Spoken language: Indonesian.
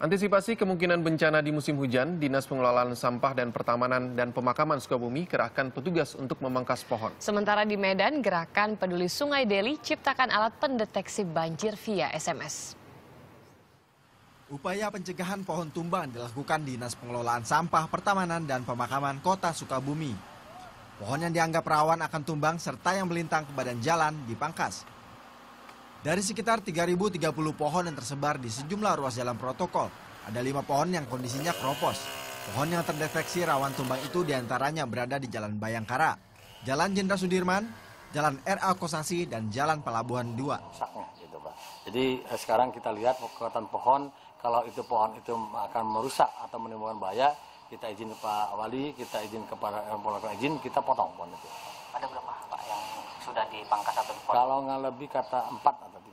Antisipasi kemungkinan bencana di musim hujan, Dinas Pengelolaan Sampah dan Pertamanan dan Pemakaman Sukabumi kerahkan petugas untuk memangkas pohon. Sementara di Medan, gerakan peduli Sungai Deli ciptakan alat pendeteksi banjir via SMS. Upaya pencegahan pohon tumbang dilakukan Dinas Pengelolaan Sampah, Pertamanan, dan Pemakaman Kota Sukabumi. Pohon yang dianggap rawan akan tumbang serta yang melintang ke badan jalan dipangkas dari sekitar 3.030 pohon yang tersebar di sejumlah ruas jalan protokol, ada lima pohon yang kondisinya keropos. Pohon yang terdeteksi rawan tumbang itu diantaranya berada di Jalan Bayangkara, Jalan Jenderal Sudirman, Jalan RA Kosasi, dan Jalan Pelabuhan 2. Gitu, Jadi eh, sekarang kita lihat kekuatan pohon, kalau itu pohon itu akan merusak atau menimbulkan bahaya, kita izin ke Pak Wali, kita izin kepada eh, Polres izin, kita potong pohon itu. Ada berapa? sudah dipangkas atau dipotong? Kalau nggak lebih kata empat atau